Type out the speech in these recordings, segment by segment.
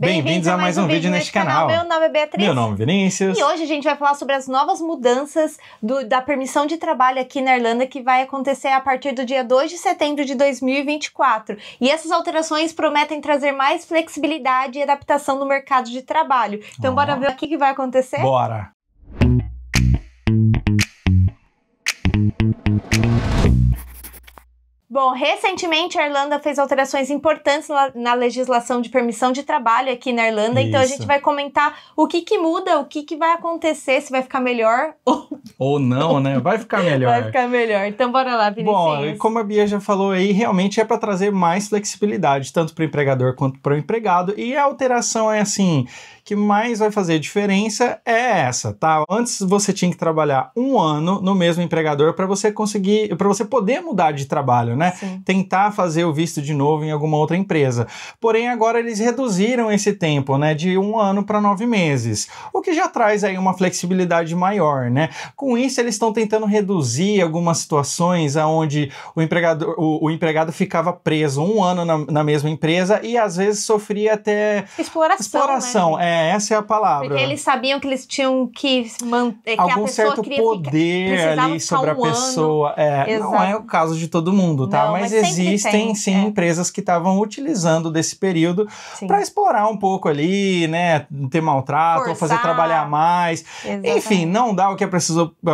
Bem-vindos a mais um, um vídeo neste canal. canal. Meu nome é Beatriz. Meu nome é Vinícius. E hoje a gente vai falar sobre as novas mudanças do, da permissão de trabalho aqui na Irlanda que vai acontecer a partir do dia 2 de setembro de 2024. E essas alterações prometem trazer mais flexibilidade e adaptação no mercado de trabalho. Então, oh. bora ver o que, que vai acontecer? Bora! Música Bom, recentemente a Irlanda fez alterações importantes na legislação de permissão de trabalho aqui na Irlanda, Isso. então a gente vai comentar o que que muda, o que que vai acontecer, se vai ficar melhor ou... Ou não, né? Vai ficar melhor. Vai ficar melhor. Então bora lá, Vinícius. Bom, como a Bia já falou aí, realmente é para trazer mais flexibilidade, tanto para o empregador quanto para o empregado, e a alteração é assim que mais vai fazer diferença é essa, tá? Antes você tinha que trabalhar um ano no mesmo empregador para você conseguir, para você poder mudar de trabalho, né? Sim. Tentar fazer o visto de novo em alguma outra empresa. Porém, agora eles reduziram esse tempo, né, de um ano para nove meses, o que já traz aí uma flexibilidade maior, né? Com isso, eles estão tentando reduzir algumas situações aonde o empregador, o, o empregado ficava preso um ano na, na, mesma empresa e às vezes sofria até exploração, né? exploração né? é essa é a palavra. Porque né? eles sabiam que eles tinham que manter que algum certo poder ficar, ali sobre a pessoa. É, não é o caso de todo mundo, tá? Não, mas, mas existem tem, sim é. empresas que estavam utilizando desse período para explorar um pouco ali, né? Ter maltrato, Forçar. ou fazer trabalhar mais. Exatamente. Enfim, não dá o que a,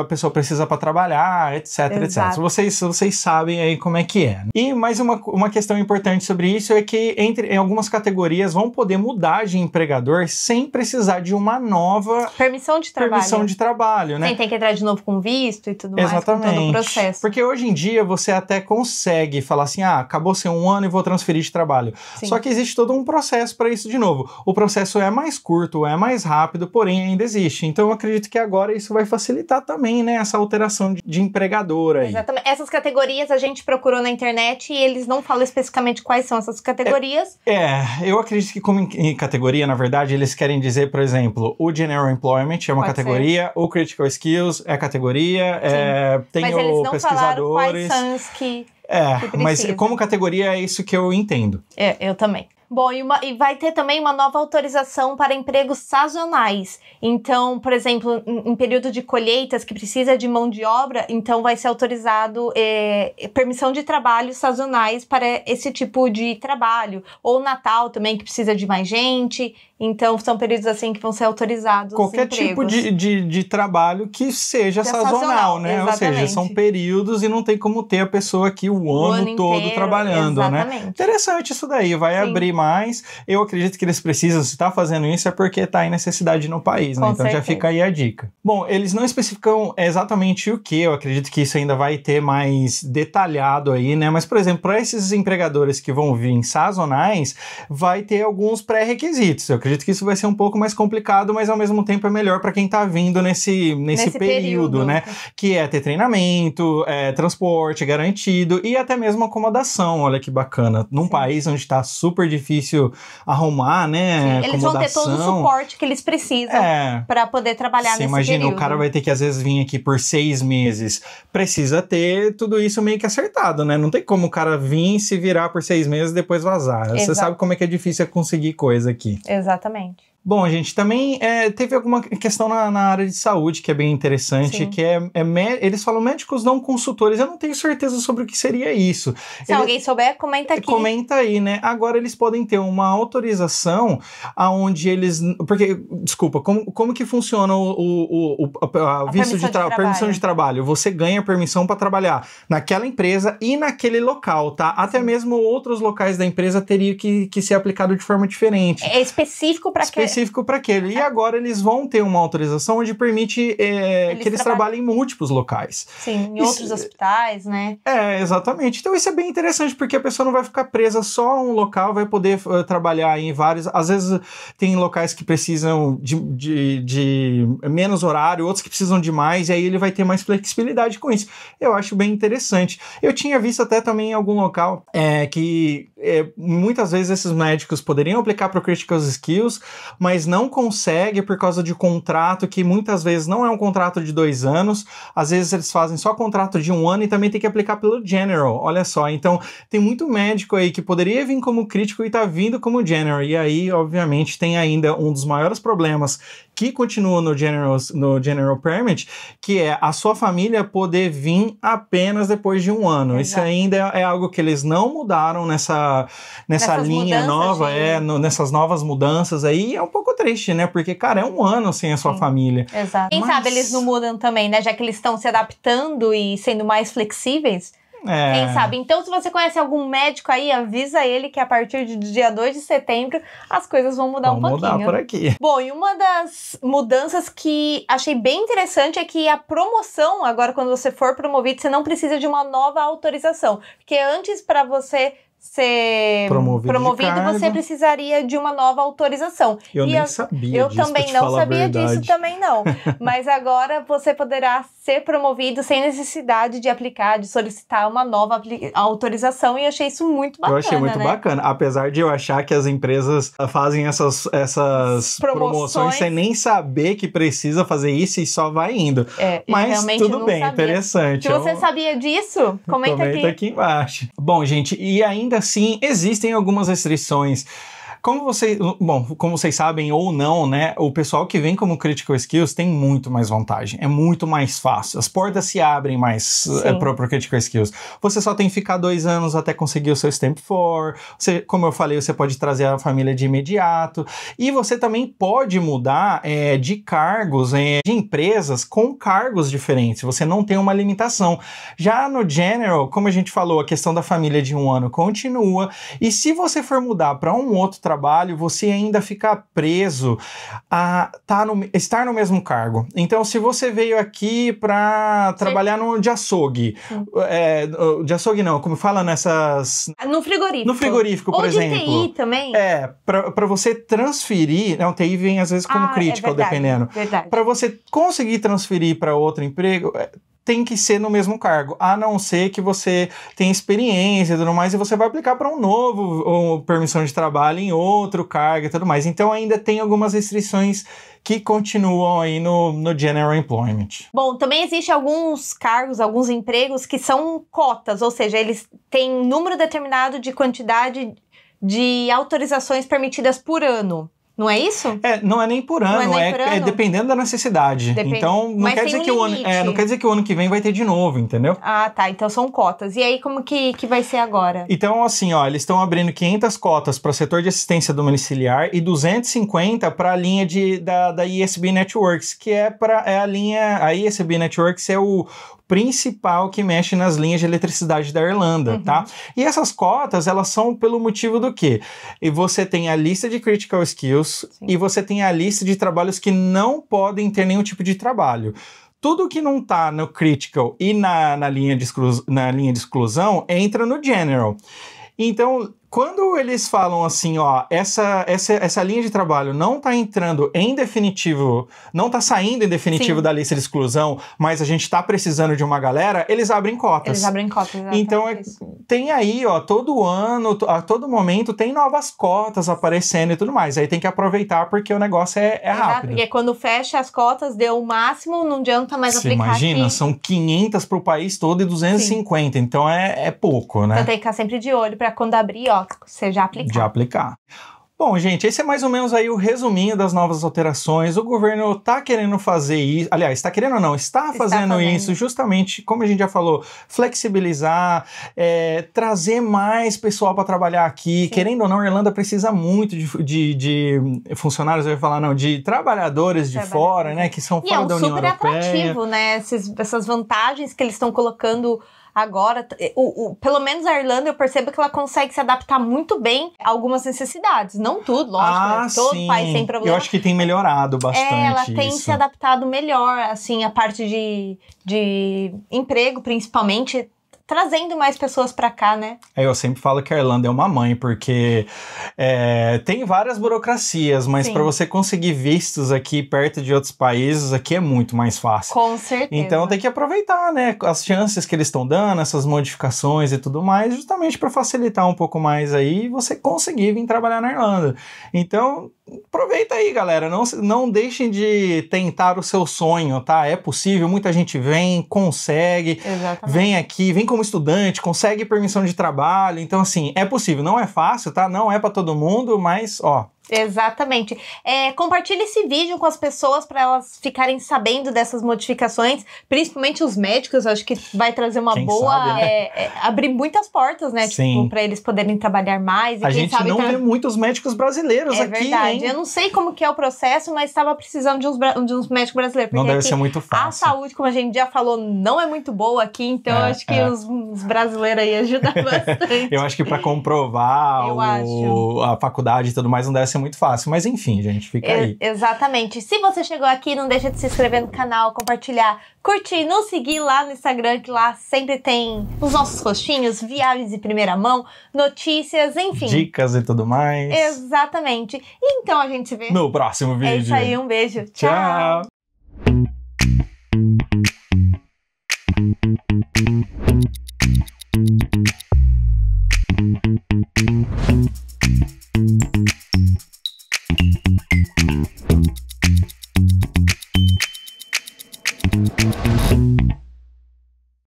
a pessoa precisa para trabalhar, etc, Exato. etc. Vocês, vocês sabem aí como é que é. Né? E mais uma, uma questão importante sobre isso é que entre em algumas categorias vão poder mudar de empregador sem sem precisar de uma nova permissão de trabalho. Permissão de trabalho, né? Sem ter que entrar de novo com visto e tudo Exatamente. mais, com todo o processo. Porque hoje em dia você até consegue falar assim: "Ah, acabou ser um ano e vou transferir de trabalho". Sim. Só que existe todo um processo para isso de novo. O processo é mais curto, é mais rápido, porém ainda existe. Então eu acredito que agora isso vai facilitar também, né, essa alteração de, de empregadora aí. Exatamente. Essas categorias a gente procurou na internet e eles não falam especificamente quais são essas categorias. É, é eu acredito que como em, em categoria, na verdade, eles querem dizer, por exemplo, o General Employment é uma Pode categoria, ser. o Critical Skills é categoria, é, tem mas o pesquisadores. que, é, que mas como categoria é isso que eu entendo. É, eu também. Bom, e, uma, e, vai ter também uma nova autorização para empregos sazonais. Então, por exemplo, em, em período de colheitas que precisa de mão de obra, então vai ser autorizado é, permissão de trabalho sazonais para esse tipo de trabalho. Ou Natal também, que precisa de mais gente. Então, são períodos assim que vão ser autorizados. Qualquer tipo de, de, de, trabalho que seja sazonal, é sazonal, né? Exatamente. Ou seja, são períodos e não tem como ter a pessoa aqui o, o ano, ano, todo inteiro, trabalhando, né? exatamente. né? Interessante isso daí, vai Sim. abrir mais. Eu acredito que eles precisam, se está fazendo isso, é porque está em necessidade no país, né? Com então certeza. já fica aí a dica. Bom, eles não especificam exatamente o que, eu acredito que isso ainda vai ter mais detalhado aí, né? Mas, por exemplo, para esses empregadores que vão vir sazonais, vai ter alguns pré-requisitos. Eu acredito que isso vai ser um pouco mais complicado, mas ao mesmo tempo é melhor para quem está vindo nesse, nesse, nesse período, período, né? Que é ter treinamento, é, transporte garantido e até mesmo acomodação. Olha que bacana. Num Sim. país onde está super difícil arrumar, né? Sim, eles vão ter todo o suporte que eles precisam é, para poder trabalhar nesse imagina, período. o cara vai ter que às vezes vir aqui por seis meses. Precisa ter tudo isso meio que acertado, né? Não tem como o cara vir, se virar por seis meses e depois vazar. Exato. Você sabe como é que é difícil é conseguir coisa aqui. Exato. Exatamente. Bom, gente, também é, teve alguma questão na, na, área de saúde que é bem interessante, Sim. que é, é eles falam médicos não consultores. Eu não tenho certeza sobre o que seria isso. Se alguém souber, comenta aqui. Comenta aí, né? Agora eles podem ter uma autorização aonde eles, porque desculpa, como, como que funciona o, o, o a, a, visto de, tra de permissão de trabalho? Você ganha permissão para trabalhar naquela empresa e naquele local, tá? Até mesmo outros locais da empresa teriam que, que ser aplicado de forma diferente. É específico para que específico para aquele. E é. agora eles vão ter uma autorização onde permite é, eles que eles trabalhem... em múltiplos locais. Sim, em isso... outros hospitais, né? É, exatamente. Então isso é bem interessante, porque a pessoa não vai ficar presa só a um local, vai poder uh, trabalhar em vários. Às vezes tem locais que precisam de, de, de menos horário, outros que precisam de mais, e aí ele vai ter mais flexibilidade com isso. Eu acho bem interessante. Eu tinha visto até também em algum local é, que é, muitas vezes esses médicos poderiam aplicar para o critical skills, mas não consegue por causa de contrato que muitas vezes não é um contrato de dois anos, às vezes eles fazem só contrato de um ano e também tem que aplicar pelo general. Olha só, então tem muito médico aí que poderia vir como crítico e tá vindo como general. E aí, obviamente, tem ainda um dos maiores problemas que continua no General, no General Permit, que é a sua família poder vir apenas depois de um ano. Exato. Isso ainda é algo que eles não mudaram nessa, nessa linha nova, de... é, no, nessas novas mudanças aí. É um pouco triste, né? Porque, cara, é um ano sem a sua Sim. família. Exato. Quem Mas... sabe eles não mudam também, né? Já que eles estão se adaptando e sendo mais flexíveis. É. Quem sabe? Então, se você conhece algum médico aí, avisa ele que a partir do dia 2 de setembro as coisas vão mudar vão um pouquinho. mudar por aqui. Bom, e uma das mudanças que achei bem interessante é que a promoção, agora quando você for promovido, você não precisa de uma nova autorização. Porque antes, para você ser promovido, promovido você precisaria de uma nova autorização. Eu e nem a, sabia Eu disso, também não sabia disso, também não. Mas agora você poderá ser promovido sem necessidade de aplicar, de solicitar uma nova autorização e achei isso muito bacana. Eu achei muito né? bacana, apesar de eu achar que as empresas ah, fazem essas, essas promoções. promoções sem nem saber que precisa fazer isso e só vai indo. É, Mas tudo bem, sabia. interessante. Se você eu... sabia disso, comenta, comenta aqui. aqui embaixo. Bom, gente, e ainda Ainda assim, existem algumas restrições. Como vocês, bom, como vocês sabem ou não, né, o pessoal que vem como critical skills tem muito mais vantagem, é muito mais fácil. As portas se abrem mais é, para o critical skills. Você só tem que ficar dois anos até conseguir o seu stamp for. Você, como eu falei, você pode trazer a família de imediato e você também pode mudar é, de cargos, é, de empresas com cargos diferentes. Você não tem uma limitação. Já no general, como a gente falou, a questão da família de um ano continua e se você for mudar para um outro trabalho trabalho, você ainda fica preso a tá no, estar no mesmo cargo. Então, se você veio aqui para trabalhar no de açougue, é, de açougue não, como fala nessas... Ah, no frigorífico. No frigorífico, por Ou exemplo. TI também. É, para você transferir, não, né, TI vem às vezes como ah, é crítico, é verdade, dependendo. Para você conseguir transferir para outro emprego, é, tem que ser no mesmo cargo, a não ser que você tenha experiência e tudo mais, e você vai aplicar para um novo ou permissão de trabalho em outro cargo e tudo mais. Então ainda tem algumas restrições que continuam aí no, no General Employment. Bom, também existe alguns cargos, alguns empregos que são cotas, ou seja, eles têm número determinado de quantidade de autorizações permitidas por ano. Não é isso? É, não é nem por é ano, é, nem por é ano. é, dependendo da necessidade. Depende. Então, não quer, dizer um que o ano, é, não quer dizer que o ano que vem vai ter de novo, entendeu? Ah, tá. Então são cotas. E aí, como que, que vai ser agora? Então, assim, ó, eles estão abrindo 500 cotas para o setor de assistência domiciliar e 250 para a linha de, da, da ESB Networks, que é, pra, é a linha. A ESB Networks é o principal que mexe nas linhas de eletricidade da Irlanda, uhum. tá? E essas cotas, elas são pelo motivo do quê? E você tem a lista de critical skills Sim. e você tem a lista de trabalhos que não podem ter nenhum tipo de trabalho tudo que não tá no critical e na, na, linha de exclusão, na linha de exclusão entra no general. Então, quando eles falam assim, ó, essa, essa, essa linha de trabalho não está entrando em definitivo, não está saindo em definitivo Sim. da lista de exclusão, mas a gente está precisando de uma galera, eles abrem cotas. Eles abrem cotas. Então é, tem aí, ó, todo ano, a todo momento tem novas cotas aparecendo e tudo mais. Aí tem que aproveitar porque o negócio é, é rápido. Exato. E é quando fecha as cotas, deu o máximo, não adianta mais Você aplicar. Imagina, aqui. são 500 para o país todo e 250, Sim. então é, é pouco, né? Então tem que ficar sempre de olho para quando abrir, ó, tóxico seja aplicado. De aplicar. Bom, gente, esse é mais ou menos aí o resuminho das novas alterações. O governo está querendo fazer isso, aliás, está querendo ou não, está fazendo, está fazendo, isso justamente, como a gente já falou, flexibilizar, é, trazer mais pessoal para trabalhar aqui. Sim. Querendo ou não, a Irlanda precisa muito de, de, de funcionários, eu ia falar, não, de trabalhadores de fora, né, que são e é fora é um da União Europeia. é super atrativo, né, essas, essas vantagens que eles estão colocando agora, eh, o, o, pelo menos a Irlanda, eu percebo que ela consegue se adaptar muito bem a algumas necessidades. Não tudo, lógico, né? ah, né? todo sim. país tem problema. Eu acho que tem melhorado bastante. É, ela tem se adaptado melhor, assim, a parte de, de emprego, principalmente, trazendo mais pessoas para cá, né? É, eu sempre falo que a Irlanda é uma mãe, porque é, tem várias burocracias, mas para você conseguir vistos aqui perto de outros países, aqui é muito mais fácil. Com certeza. Então tem que aproveitar, né? As chances que eles estão dando, essas modificações e tudo mais, justamente para facilitar um pouco mais aí você conseguir vir trabalhar na Irlanda. Então, aproveita aí, galera. Não, não deixem de tentar o seu sonho, tá? É possível, muita gente vem, consegue, Exatamente. vem aqui, vem como estudante, consegue permissão de trabalho. Então, assim, é possível. Não é fácil, tá? Não é para todo mundo, mas, ó, Exatamente. É, compartilhe esse vídeo com as pessoas para elas ficarem sabendo dessas modificações, principalmente os médicos, acho que vai trazer uma quem boa. Sabe, né? é, é, abrir muitas portas, né? Tipo, para eles poderem trabalhar mais. a gente não vê muitos médicos brasileiros é aqui. É verdade. Hein? Eu não sei como que é o processo, mas estava precisando de uns, de uns médicos brasileiros. Não deve ser muito fácil. A saúde, como a gente já falou, não é muito boa aqui, então é, acho que é. os, os, brasileiros aí ajudam bastante. eu acho que para comprovar o... a faculdade e tudo mais, não deve ser muito fácil. Mas enfim, gente, fica é, aí. Exatamente. Se você chegou aqui, não deixa de se inscrever no canal, compartilhar, curtir, nos seguir lá no Instagram, que lá sempre tem os nossos rostinhos, viagens de primeira mão, notícias, enfim. Dicas e tudo mais. Exatamente. Então a gente se vê no próximo vídeo. É isso aí, um beijo. Tchau. Tchau.